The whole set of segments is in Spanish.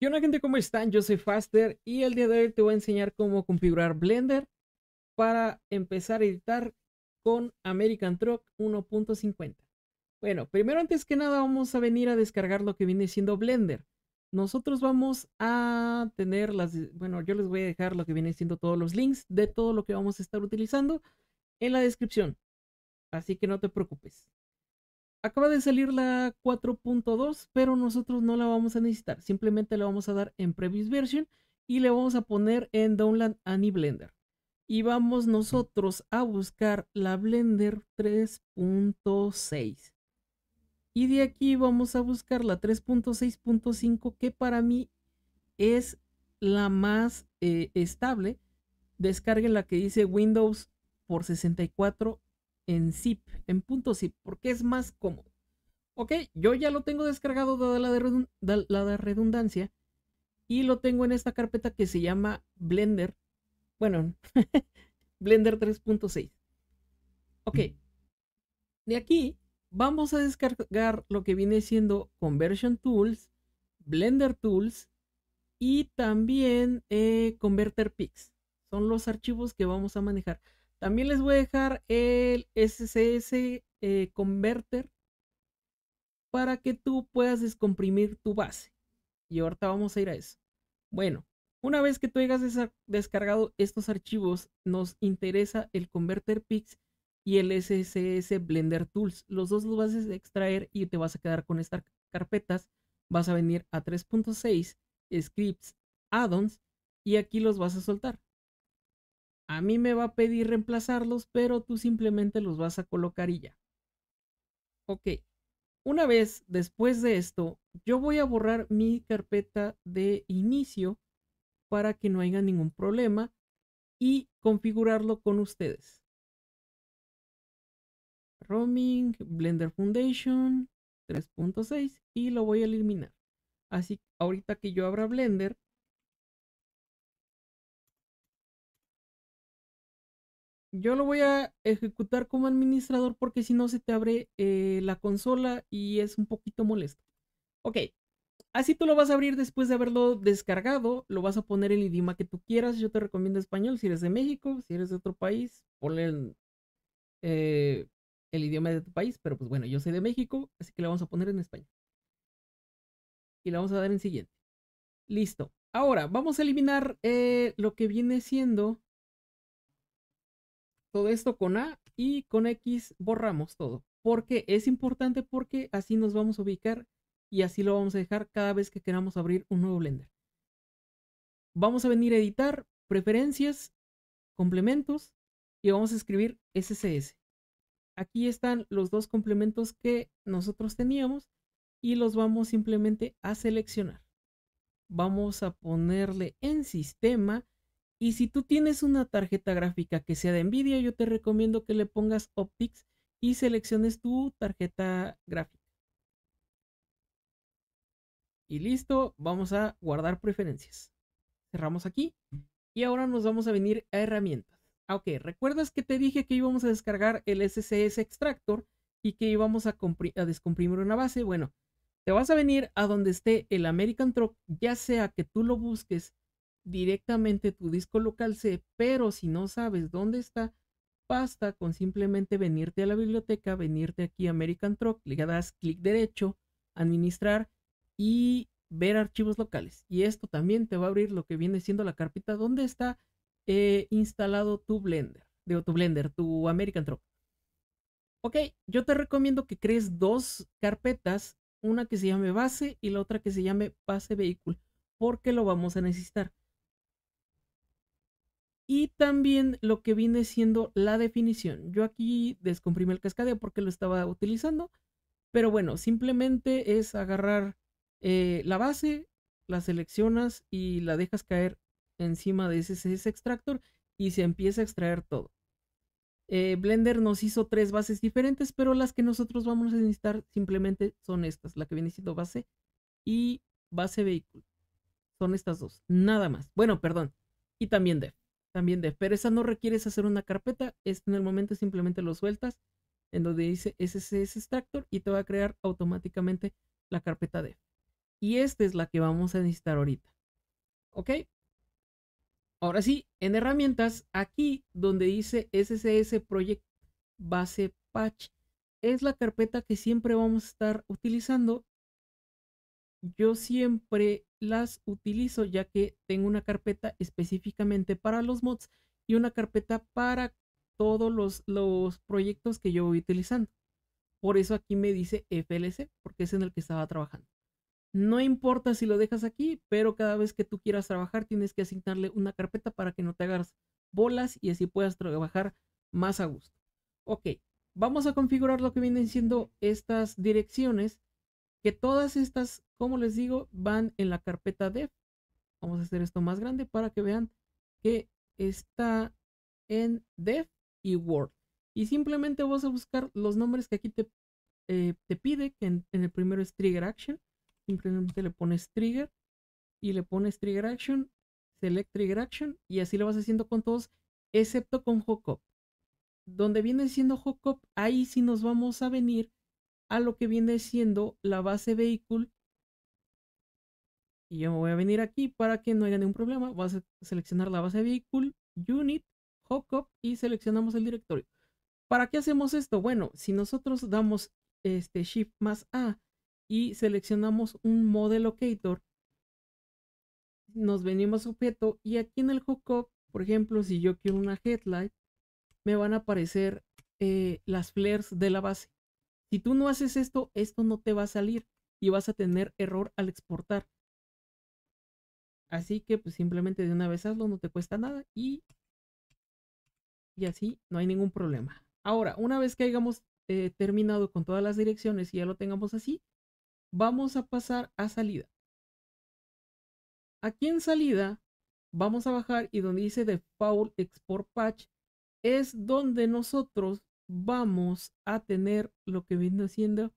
¿Qué onda gente? ¿Cómo están? Yo soy Faster y el día de hoy te voy a enseñar cómo configurar Blender para empezar a editar con American Truck 1.50. Bueno, primero antes que nada vamos a venir a descargar lo que viene siendo Blender. Nosotros vamos a tener las... Bueno, yo les voy a dejar lo que viene siendo todos los links de todo lo que vamos a estar utilizando en la descripción. Así que no te preocupes. Acaba de salir la 4.2, pero nosotros no la vamos a necesitar. Simplemente la vamos a dar en Previous Version y le vamos a poner en Download Any Blender. Y vamos nosotros a buscar la Blender 3.6. Y de aquí vamos a buscar la 3.6.5 que para mí es la más eh, estable. Descarguen la que dice Windows por 64 en zip, en punto zip, porque es más cómodo. Ok, yo ya lo tengo descargado dada la, de redundancia y lo tengo en esta carpeta que se llama Blender. Bueno, Blender 3.6. Ok, mm. de aquí vamos a descargar lo que viene siendo Conversion Tools, Blender Tools y también eh, Converter Pix. Son los archivos que vamos a manejar. También les voy a dejar el SCS eh, Converter para que tú puedas descomprimir tu base. Y ahorita vamos a ir a eso. Bueno, una vez que tú hayas descargado estos archivos, nos interesa el Converter Pix y el SSS Blender Tools. Los dos los vas a extraer y te vas a quedar con estas carpetas. Vas a venir a 3.6, scripts, Addons y aquí los vas a soltar. A mí me va a pedir reemplazarlos, pero tú simplemente los vas a colocar y ya. Ok. Una vez después de esto, yo voy a borrar mi carpeta de inicio para que no haya ningún problema y configurarlo con ustedes. Roaming, Blender Foundation 3.6 y lo voy a eliminar. Así ahorita que yo abra Blender, yo lo voy a ejecutar como administrador porque si no se te abre eh, la consola y es un poquito molesto. Ok, así tú lo vas a abrir después de haberlo descargado, lo vas a poner el idioma que tú quieras, yo te recomiendo español si eres de México, si eres de otro país, ponle el, eh, idioma de tu país, pero pues bueno, yo soy de México, así que le vamos a poner en español. Y le vamos a dar en siguiente. Listo. Ahora, vamos a eliminar eh, lo que viene siendo todo esto con A y con X borramos todo. Porque es importante porque así nos vamos a ubicar y así lo vamos a dejar cada vez que queramos abrir un nuevo Blender. Vamos a venir a editar, preferencias, complementos y vamos a escribir SCS. Aquí están los dos complementos que nosotros teníamos y los vamos simplemente a seleccionar. Vamos a ponerle en sistema y si tú tienes una tarjeta gráfica que sea de Nvidia, yo te recomiendo que le pongas Optics y selecciones tu tarjeta gráfica. Y listo, vamos a guardar preferencias. Cerramos aquí y ahora nos vamos a venir a herramientas. Ah, ok, ¿recuerdas que te dije que íbamos a descargar el SCS Extractor y que íbamos a, a descomprimir una base? Bueno, te vas a venir a donde esté el American Truck, ya sea que tú lo busques directamente tu disco local C, pero si no sabes dónde está, basta con simplemente venirte a la biblioteca, venirte aquí a American Truck, le das clic derecho, administrar y ver archivos locales. Y esto también te va a abrir lo que viene siendo la carpeta donde está eh, instalado tu Blender, de tu Blender, tu American Truck. Ok, yo te recomiendo que crees dos carpetas, una que se llame base y la otra que se llame base vehículo, porque lo vamos a necesitar. Y también lo que viene siendo la definición. Yo aquí descomprimí el cascadeo porque lo estaba utilizando. Pero bueno, simplemente es agarrar eh, la base, la seleccionas y la dejas caer encima de ese, ese extractor y se empieza a extraer todo. Eh, Blender nos hizo tres bases diferentes, pero las que nosotros vamos a necesitar simplemente son estas, la que viene siendo base y base vehículo. Son estas dos, nada más. Bueno, perdón. Y también def. También de esa no requieres hacer una carpeta, es en el momento simplemente lo sueltas en donde dice SSS extractor y te va a crear automáticamente la carpeta de. Y esta es la que vamos a necesitar ahorita. ¿Ok? Ahora sí, en herramientas, aquí donde dice SSS Project Base Patch, es la carpeta que siempre vamos a estar utilizando yo siempre las utilizo ya que tengo una carpeta específicamente para los mods y una carpeta para todos los, proyectos que yo voy utilizando. Por eso aquí me dice FLC, porque es en el que estaba trabajando. No importa si lo dejas aquí, pero cada vez que tú quieras trabajar tienes que asignarle una carpeta para que no te hagas bolas y así puedas trabajar más a gusto. Ok, vamos a configurar lo que vienen siendo estas direcciones que todas estas, como les digo, van en la carpeta dev. Vamos a hacer esto más grande para que vean que está en dev y word. Y simplemente vas a buscar los nombres que aquí te, eh, te pide, que en, el primero es trigger action. Simplemente le pones trigger y le pones trigger action, select trigger action y así lo vas haciendo con todos, excepto con hookup. Donde viene siendo hookup, ahí sí nos vamos a venir a lo que viene siendo la base vehículo y yo me voy a venir aquí para que no haya ningún problema. Voy a seleccionar la base vehículo, unit, hookup y seleccionamos el directorio. ¿Para qué hacemos esto? Bueno, si nosotros damos este shift más A y seleccionamos un model locator, nos venimos a objeto y aquí en el hookup, por ejemplo, si yo quiero una headlight, me van a aparecer eh, las flares de la base. Si tú no haces esto, esto no te va a salir y vas a tener error al exportar. Así que pues simplemente de una vez hazlo, no te cuesta nada y, y así no hay ningún problema. Ahora, una vez que hayamos eh, terminado con todas las direcciones y ya lo tengamos así, vamos a pasar a salida. Aquí en salida vamos a bajar y donde dice default export patch es donde nosotros vamos a tener lo que viene haciendo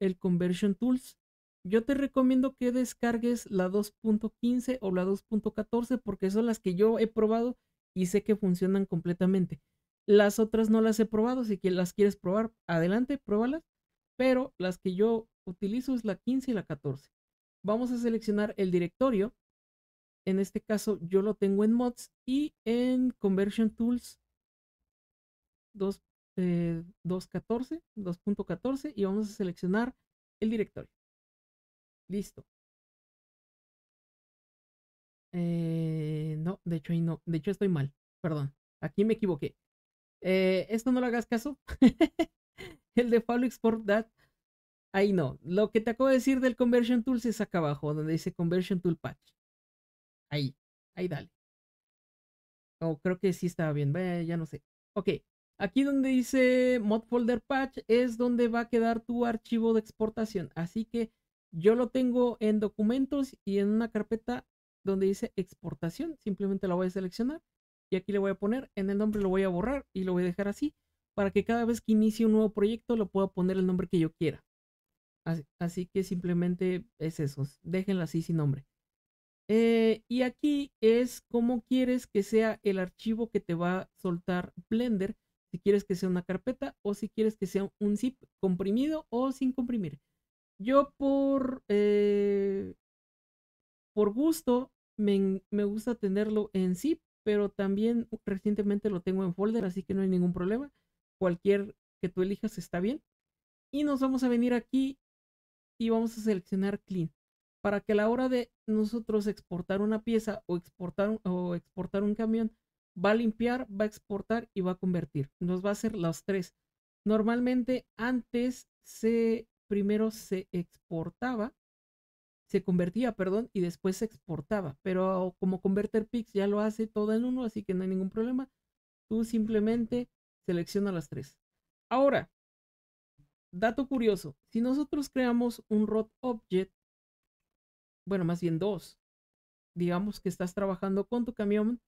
el Conversion Tools. Yo te recomiendo que descargues la 2.15 o la 2.14 porque son las que yo he probado y sé que funcionan completamente. Las otras no las he probado, si las quieres probar, adelante, pruébalas. Pero las que yo utilizo es la 15 y la 14. Vamos a seleccionar el directorio. En este caso yo lo tengo en mods y en conversion tools 2. 2.14, eh, 2.14 y vamos a seleccionar el directorio. Listo. Eh, no, de hecho ahí no, de hecho estoy mal, perdón, aquí me equivoqué. Eh, esto no lo hagas caso. el de Fabio export that, ahí no. Lo que te acabo de decir del conversion tools es acá abajo, donde dice conversion tool patch. Ahí, ahí dale. O creo que sí estaba bien, ya no sé. Ok, Aquí donde dice mod folder patch es donde va a quedar tu archivo de exportación. Así que yo lo tengo en documentos y en una carpeta donde dice exportación. Simplemente la voy a seleccionar y aquí le voy a poner. En el nombre lo voy a borrar y lo voy a dejar así para que cada vez que inicie un nuevo proyecto lo pueda poner el nombre que yo quiera. Así, que simplemente es eso. déjenlo así sin nombre. Eh, y aquí es como quieres que sea el archivo que te va a soltar Blender si quieres que sea una carpeta o si quieres que sea un zip comprimido o sin comprimir. Yo por, eh, por gusto me, gusta tenerlo en zip, pero también recientemente lo tengo en folder, así que no hay ningún problema. Cualquier que tú elijas está bien. Y nos vamos a venir aquí y vamos a seleccionar clean. Para que a la hora de nosotros exportar una pieza o exportar, o exportar un camión, va a limpiar, va a exportar y va a convertir. Nos va a hacer las tres. Normalmente antes se primero se exportaba, se convertía, perdón, y después se exportaba. Pero como Converter Pix ya lo hace todo en uno, así que no hay ningún problema. Tú simplemente selecciona las tres. Ahora, dato curioso, si nosotros creamos un rot object, bueno, más bien dos, digamos que estás trabajando con tu camión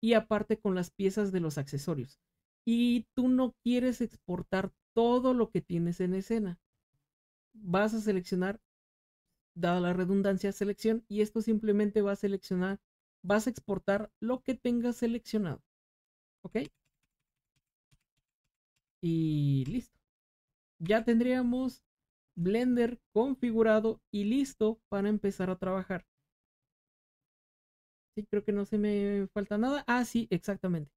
y aparte con las piezas de los accesorios. Y tú no quieres exportar todo lo que tienes en escena. Vas a seleccionar, dada la redundancia, selección y esto simplemente va a seleccionar, vas a exportar lo que tengas seleccionado. ¿Ok? Y listo. Ya tendríamos Blender configurado y listo para empezar a trabajar creo que no se me falta nada. Ah, sí, exactamente.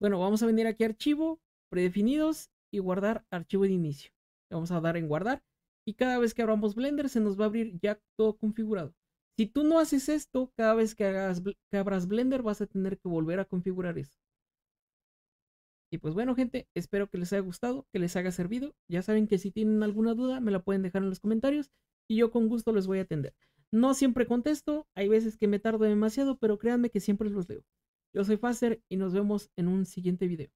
Bueno, vamos a venir aquí a archivo, predefinidos y guardar archivo de inicio. vamos a dar en guardar y cada vez que abramos Blender se nos va a abrir ya todo configurado. Si tú no haces esto, cada vez que, que abras Blender vas a tener que volver a configurar eso. Y pues bueno gente, espero que les haya gustado, que les haya servido. Ya saben que si tienen alguna duda me la pueden dejar en los comentarios y yo con gusto les voy a atender. No siempre contesto, hay veces que me tardo demasiado, pero créanme que siempre los leo. Yo soy Faster y nos vemos en un siguiente video.